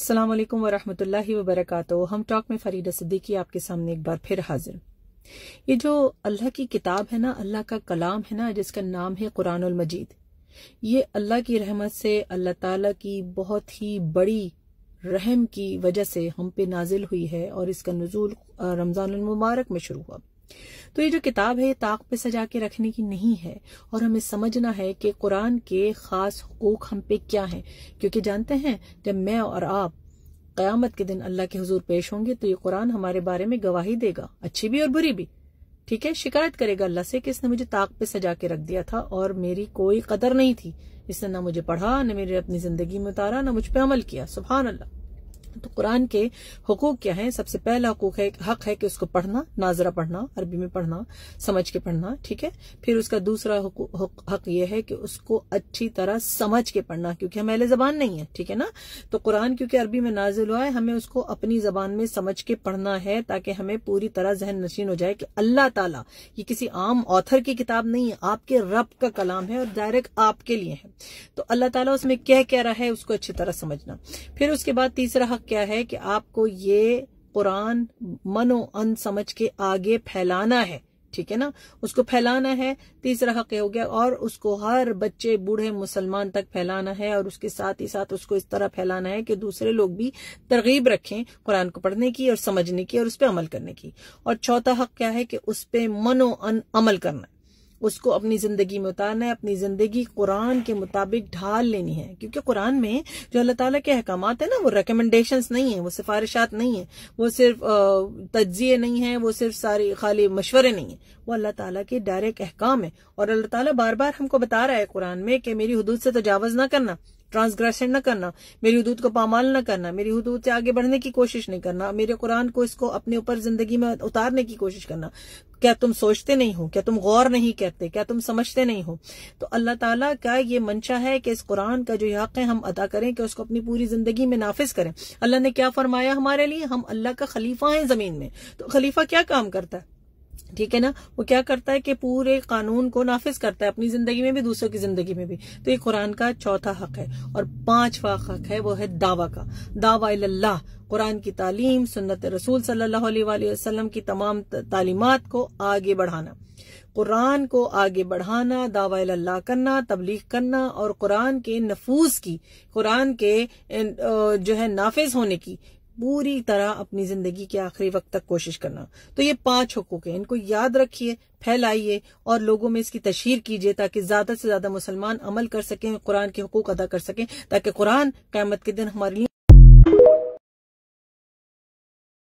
सलाम वरहमतुल्लाहि वबरकत हम टॉक में फरीदा सिद्दीकी आपके सामने एक बार फिर हाजिर ये जो अल्लाह की किताब है ना अल्लाह का कलाम है ना जिसका नाम है कुरान मजीद ये अल्लाह की रहमत से अल्लाह ताला की बहुत ही बड़ी रहम की वजह से हम पे नाजिल हुई है और इसका नजूल रमजान मुबारक में शुरू हुआ तो ये जो किताब है ये ताक पे सजा के रखने की नहीं है और हमें समझना है कि कुरान के खास हकूक हम पे क्या हैं क्योंकि जानते हैं जब मैं और आप क़यामत के दिन अल्लाह के हजूर पेश होंगे तो ये कुरान हमारे बारे में गवाही देगा अच्छी भी और बुरी भी ठीक है शिकायत करेगा अल्लाह से कि इसने मुझे ताक पे सजा के रख दिया था और मेरी कोई कदर नहीं थी इसने ना मुझे पढ़ा न मेरी अपनी जिंदगी में उतारा न मुझ पर अमल किया सुबह अल्लाह तो कुरान के हकूक क्या है सबसे पहला हकूक है हक है कि उसको पढ़ना नाजरा पढ़ना अरबी में पढ़ना समझ के पढ़ना ठीक है फिर उसका दूसरा हक, हक, यह है कि उसको अच्छी तरह समझ के पढ़ना क्योंकि हम अहले जबान नहीं है ठीक है ना तो कुरान क्योंकि अरबी में नाजिल हुआ है हमें उसको अपनी जबान में समझ के पढ़ना है ताकि हमें पूरी तरह जहन नशीन हो जाए कि अल्लाह ताला ये किसी आम ऑथर की किताब नहीं है आपके रब का कलाम है और डायरेक्ट आपके लिए है तो अल्लाह ताला उसमें क्या कह रहा है उसको अच्छी तरह समझना फिर उसके बाद तीसरा हक क्या है कि आपको ये कुरान मनो अन समझ के आगे फैलाना है ठीक है ना उसको फैलाना है तीसरा हक हो गया और उसको हर बच्चे बूढ़े मुसलमान तक फैलाना है और उसके साथ ही साथ उसको इस तरह फैलाना है कि दूसरे लोग भी तरगीब रखें कुरान को पढ़ने की और समझने की और उस पर अमल करने की और चौथा हक क्या है कि उस पर मनो अन अमल करना उसको अपनी जिंदगी में उतारना है अपनी जिंदगी कुरान के मुताबिक ढाल लेनी है क्योंकि कुरान में जो अल्लाह ताला के अहकाम है ना वो रिकमेंडेशन नहीं है वो सिफारिशात नहीं है वो सिर्फ तजिए नहीं है वो सिर्फ सारे खाली मशवरे नहीं है वो अल्लाह ताला के डायरेक्ट अहकाम है और अल्लाह ताला बार बार हमको बता रहा है कुरान में कि मेरी हदूद से तजावज ना करना ट्रांसग्रेशन न करना मेरी हदूद को पामाल न करना मेरी हदूद से आगे बढ़ने की कोशिश नहीं करना मेरे कुरान को इसको अपने ऊपर जिंदगी में उतारने की कोशिश करना क्या तुम सोचते नहीं हो क्या तुम गौर नहीं करते क्या तुम समझते नहीं हो तो अल्लाह ताला का ये मंशा है कि इस कुरान का जो हक है हम अदा करें कि उसको अपनी पूरी जिंदगी में नाफिज करें अल्लाह ने क्या फरमाया हमारे लिए हम अल्लाह का खलीफा है जमीन में तो खलीफा क्या काम करता है ठीक है ना वो क्या करता है कि पूरे कानून को नाफिज करता है अपनी जिंदगी में भी दूसरों की जिंदगी में भी तो ये कुरान का चौथा हक है और पांचवा हक है वो है दावा का दावा अल्लाह कुरान की तालीम सुन्नत रसूल सल्लल्लाहु अलैहि वसल्लम की तमाम तालीमत को आगे बढ़ाना कुरान को आगे बढ़ाना दावा अल्लाह करना तबलीग करना और कुरान के नफूज की कुरान के जो है नाफिज होने की पूरी तरह अपनी जिंदगी के आखिरी वक्त तक कोशिश करना तो ये पांच हकूक है इनको याद रखिए फैलाइए और लोगों में इसकी तशहर कीजिए ताकि ज्यादा से ज्यादा मुसलमान अमल कर सकें कुरान के हकूक अदा कर सकें ताकि कुरान क्यामत के दिन हमारे लिए